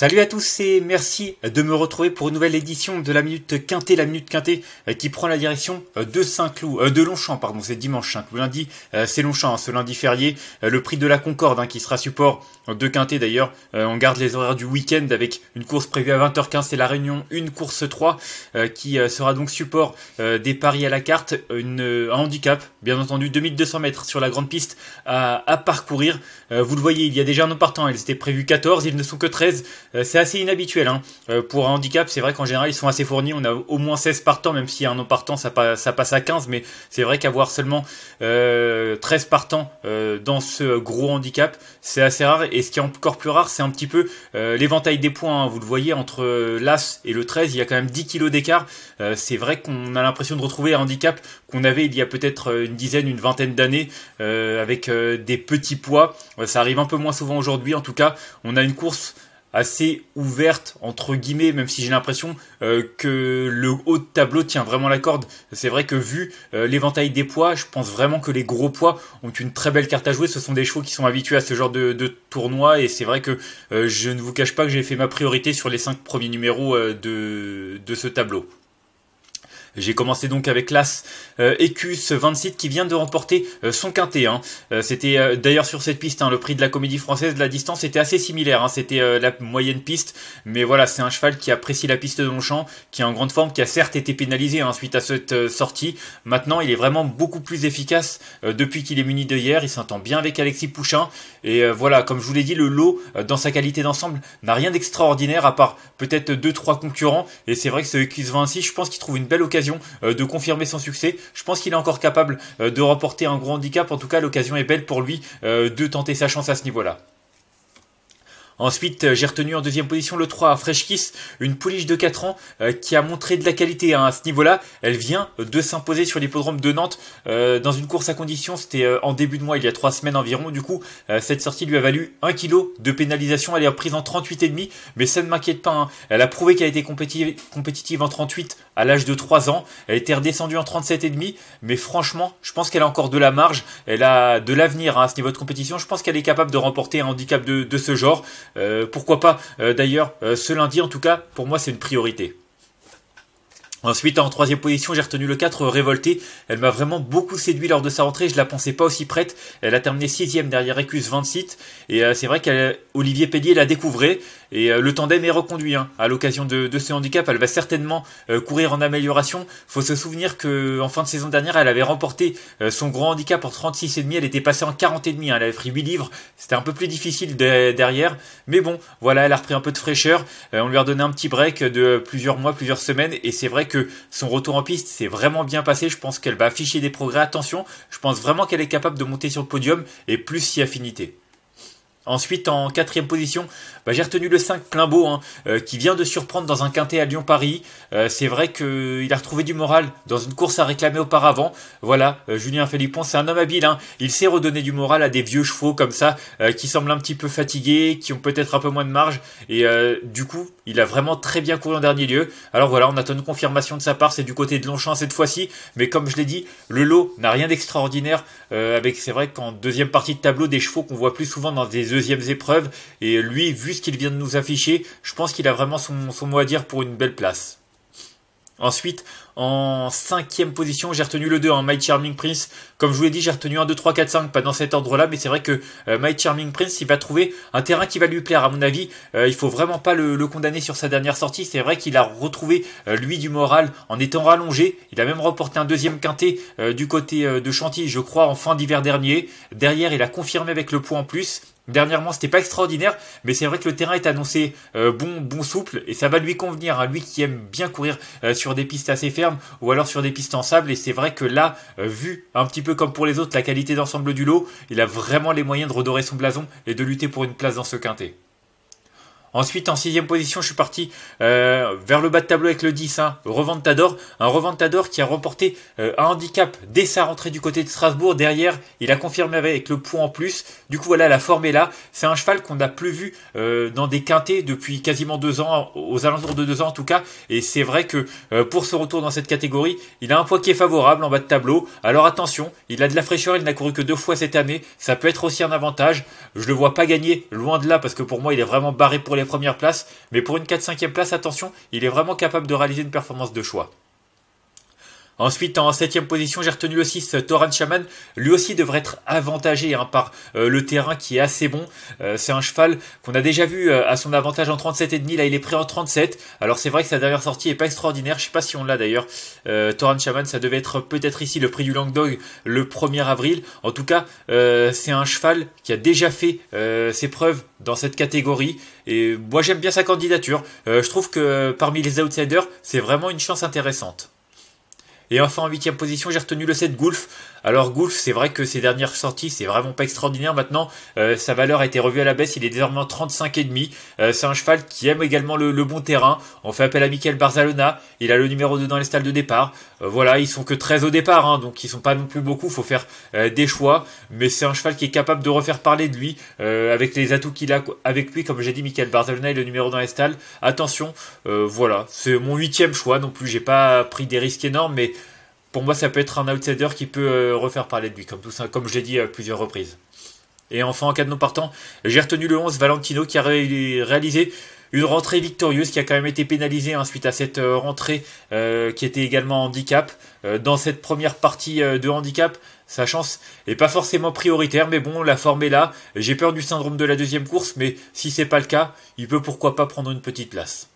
Salut à tous et merci de me retrouver pour une nouvelle édition de la Minute Quintée, la Minute Quintée euh, qui prend la direction euh, de Saint-Cloud, euh, de Longchamp, pardon, c'est dimanche Saint-Cloud, hein, lundi c'est Longchamp, hein, ce lundi férié, le prix de la Concorde hein, qui sera support de Quintée d'ailleurs, on garde les horaires du week-end avec une course prévue à 20h15, c'est la Réunion, une course 3 qui sera donc support des paris à la carte, une, un handicap bien entendu, 2200 mètres sur la grande piste à, parcourir, vous le voyez il y a déjà un an partant, ils étaient prévus 14, ils ne sont que 13, euh, c'est assez inhabituel. Hein. Euh, pour un handicap, c'est vrai qu'en général, ils sont assez fournis. On a au moins 16 partants, même si un an partant, ça, passe à 15. Mais c'est vrai qu'avoir seulement 13 euh, partants dans ce gros handicap, c'est assez rare. Et ce qui est encore plus rare, c'est un petit peu l'éventail des points. Hein. Vous le voyez, entre l'As et le 13, il y a quand même 10 kilos d'écart. c'est vrai qu'on a l'impression de retrouver un handicap qu'on avait il y a peut-être une dizaine, une vingtaine d'années, avec des petits poids. ça arrive un peu moins souvent aujourd'hui. En tout cas, on a une course assez ouverte entre guillemets même si j'ai l'impression euh, que le haut de tableau tient vraiment la corde c'est vrai que vu euh, l'éventail des poids je pense vraiment que les gros poids ont une très belle carte à jouer ce sont des chevaux qui sont habitués à ce genre de, de tournoi et c'est vrai que euh, je ne vous cache pas que j'ai fait ma priorité sur les cinq premiers numéros de, de ce tableau j'ai commencé donc avec l'As euh, Ecus 27 qui vient de remporter euh, son quintet. Hein. Euh, c'était euh, d'ailleurs sur cette piste, hein, le prix de la comédie française, de la distance était assez similaire. Hein. C'était la moyenne piste, mais voilà, c'est un cheval qui apprécie la piste de Longchamp, qui est en grande forme, qui a certes été pénalisé suite à cette sortie. Maintenant, il est vraiment beaucoup plus efficace depuis qu'il est muni de hier. Il s'entend bien avec Alexis Pouchin. Et voilà, comme je vous l'ai dit, le lot dans sa qualité d'ensemble n'a rien d'extraordinaire à part peut-être 2-3 concurrents. Et c'est vrai que ce Ecus 26, je pense qu'il trouve une belle occasion euh, de confirmer son succès. Je pense qu'il est encore capable euh, de remporter un gros handicap. En tout cas, l'occasion est belle pour lui euh, de tenter sa chance à ce niveau-là. Ensuite, euh, j'ai retenu en deuxième position le 3, Fresh Kiss, une pouliche de 4 ans euh, qui a montré de la qualité hein. à ce niveau-là. Elle vient de s'imposer sur l'hippodrome de Nantes euh, dans une course à condition. C'était en début de mois, il y a 3 semaines environ. Du coup, cette sortie lui a valu 1 kg de pénalisation. Elle est reprise en 38,5, mais ça ne m'inquiète pas. Hein. Elle a prouvé qu'elle était compétitive, compétitive en 38 à l'âge de 3 ans. Elle était redescendue en 37,5, mais franchement, je pense qu'elle a encore de la marge. Elle a de l'avenir hein, à ce niveau de compétition. Je pense qu'elle est capable de remporter un handicap de, de ce genre. Euh, pourquoi pas euh, d'ailleurs euh, ce lundi en tout cas pour moi c'est une priorité. Ensuite, en troisième position, j'ai retenu le 4 Révolté. Elle m'a vraiment beaucoup séduit lors de sa rentrée. Je la pensais pas aussi prête. Elle a terminé sixième derrière Recus 27. Et euh, c'est vrai qu'Olivier Pellier l'a découvré, Et euh, le tandem est reconduit. Hein. À l'occasion de, de, ce handicap, elle va certainement euh, courir en amélioration. Faut se souvenir que en fin de saison dernière, elle avait remporté son grand handicap en 36,5. Elle était passée en 40,5. Hein. Elle avait pris 8 livres. C'était un peu plus difficile derrière. Mais bon, voilà, elle a repris un peu de fraîcheur. on lui a redonné un petit break de plusieurs mois, plusieurs semaines. Et c'est vrai que que son retour en piste s'est vraiment bien passé. Je pense qu'elle va afficher des progrès. Attention, je pense vraiment qu'elle est capable de monter sur le podium et plus si affinité. Ensuite, en quatrième position, bah, j'ai retenu le 5 plein beau, qui vient de surprendre dans un quintet à Lyon-Paris. Euh, c'est vrai qu'il euh, a retrouvé du moral dans une course à réclamer auparavant. Voilà, euh, Julien Philippon, c'est un homme habile. Hein. Il sait redonner du moral à des vieux chevaux comme ça, qui semblent un petit peu fatigués, qui ont peut-être un peu moins de marge. Et du coup, il a vraiment très bien couru en dernier lieu. Alors voilà, on attend une confirmation de sa part. C'est du côté de Longchamp cette fois-ci. Mais comme je l'ai dit, le lot n'a rien d'extraordinaire. c'est vrai qu'en deuxième partie de tableau, des chevaux qu'on voit plus souvent dans des épreuves. Et lui, vu ce qu'il vient de nous afficher, je pense qu'il a vraiment son mot à dire pour une belle place. Ensuite, en cinquième position. J'ai retenu le 2 en My Charming Prince. Comme je vous l'ai dit, j'ai retenu un 2, 3, 4, 5, pas dans cet ordre-là, mais c'est vrai que euh, My Charming Prince, il va trouver un terrain qui va lui plaire. À mon avis, euh, il faut vraiment pas le, condamner sur sa dernière sortie. C'est vrai qu'il a retrouvé, euh, lui, du moral en étant rallongé. Il a même reporté un deuxième quintet du côté de Chantilly, je crois, en fin d'hiver dernier. Derrière, il a confirmé avec le poids en plus. Dernièrement, c'était pas extraordinaire, mais c'est vrai que le terrain est annoncé bon, bon souple, et ça va lui convenir. à hein, lui qui aime bien courir sur des pistes assez faibles ou alors sur des pistes en sable. Et c'est vrai que là, euh, vu un petit peu comme pour les autres la qualité d'ensemble du lot, il a vraiment les moyens de redorer son blason et de lutter pour une place dans ce quintet. Ensuite, en sixième position, je suis parti euh, vers le bas de tableau avec le 10, hein, Reventador. Un Reventador qui a remporté euh, un handicap dès sa rentrée du côté de Strasbourg. Derrière, il a confirmé avec le point en plus. Du coup, voilà, la forme est là. C'est un cheval qu'on n'a plus vu euh, dans des quintés depuis quasiment deux ans, aux alentours de deux ans en tout cas. Et c'est vrai que pour ce retour dans cette catégorie, il a un poids qui est favorable en bas de tableau. Alors attention, il a de la fraîcheur, il n'a couru que deux fois cette année. Ça peut être aussi un avantage. Je le vois pas gagner, loin de là, parce que pour moi, il est vraiment barré pour les première place, mais pour une 4-5e place, attention, il est vraiment capable de réaliser une performance de choix. Ensuite, en septième position, j'ai retenu aussi ce Toran Shaman. Lui aussi devrait être avantagé hein, par euh, le terrain qui est assez bon. Euh, c'est un cheval qu'on a déjà vu euh, à son avantage en 37,5. Là, il est pris en 37. Alors, c'est vrai que sa dernière sortie n'est pas extraordinaire. Je sais pas si on l'a d'ailleurs. Toran Shaman, ça devait être peut-être ici le prix du Languedoc le 1er avril. En tout cas, c'est un cheval qui a déjà fait ses preuves dans cette catégorie. Et moi, j'aime bien sa candidature. je trouve que parmi les outsiders, c'est vraiment une chance intéressante. Et enfin en huitième position, j'ai retenu le 7 Gulf. Alors Gulf, c'est vrai que ses dernières sorties, c'est vraiment pas extraordinaire. Maintenant, euh, sa valeur a été revue à la baisse. Il est désormais 35,5. Euh, c'est un cheval qui aime également le, bon terrain. On fait appel à Michael Barzalona. Il a le numéro 2 dans les stalles de départ. Euh, voilà, ils sont que 13 au départ, hein, donc ils sont pas non plus beaucoup. Faut faire des choix, mais c'est un cheval qui est capable de refaire parler de lui avec les atouts qu'il a avec lui. Comme j'ai dit, Michael Barzalona est le numéro dans les stalles. Attention, voilà, c'est mon huitième choix non plus. J'ai pas pris des risques énormes, mais pour moi, ça peut être un outsider qui peut euh, refaire parler de lui, comme tout ça, comme j'ai dit à euh, plusieurs reprises. Et enfin, en cas de non partant, j'ai retenu le 11 Valentino qui a réalisé une rentrée victorieuse qui a quand même été pénalisée hein, suite à cette euh, rentrée qui était également handicap. dans cette première partie de handicap, sa chance est pas forcément prioritaire, mais bon, la forme est là. J'ai peur du syndrome de la deuxième course, mais si c'est pas le cas, il peut pourquoi pas prendre une petite place.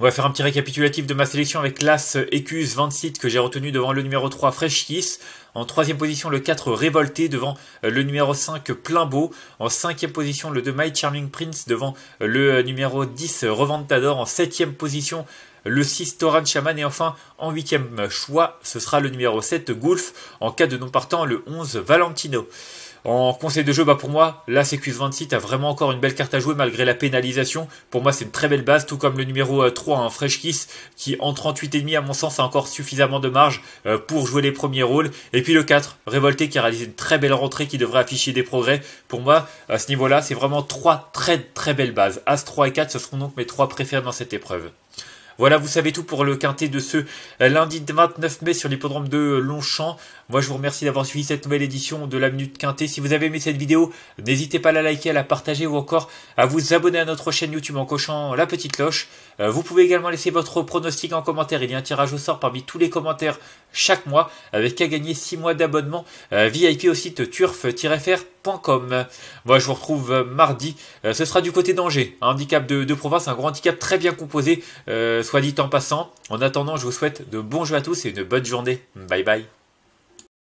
On va faire un petit récapitulatif de ma sélection avec l'As Ecus 26 que j'ai retenu devant le numéro 3 Fresh Kiss. En troisième position, le 4 Révolté devant euh, le numéro 5 Plainbeau. En cinquième position, le 2 My Charming Prince devant euh, le euh, numéro 10 Reventador. En septième position, le 6 Toran Shaman et enfin en huitième choix, ce sera le numéro 7 Gulf. En cas de non partant, le 11 Valentino. En conseil de jeu, bah pour moi, la q 26 a vraiment encore une belle carte à jouer malgré la pénalisation. Pour moi, c'est une très belle base, tout comme le numéro 3, euh, un Fresh Kiss, qui en 38,5, à mon sens, a encore suffisamment de marge euh, pour jouer les premiers rôles. Et puis le 4, Révolté, qui a réalisé une très belle rentrée, qui devrait afficher des progrès. Pour moi, à ce niveau-là, c'est vraiment trois très très belles bases. As 3 et 4, ce seront donc mes trois préférés dans cette épreuve. Voilà, vous savez tout pour le quintet de ce euh, lundi 29 mai sur l'hippodrome de Longchamp. Moi, je vous remercie d'avoir suivi cette nouvelle édition de la Minute Quintée. Si vous avez aimé cette vidéo, n'hésitez pas à la liker, à la partager ou encore à vous abonner à notre chaîne YouTube en cochant la petite cloche. Euh, vous pouvez également laisser votre pronostic en commentaire. Il y a un tirage au sort parmi tous les commentaires chaque mois avec à gagner 6 mois d'abonnement euh, VIP au site turf-fr.com. Moi, je vous retrouve mardi. Euh, ce sera du côté d'Angers, un handicap de, province, un grand handicap très bien composé, soit dit en passant. En attendant, je vous souhaite de bons jeux à tous et une bonne journée. Bye bye.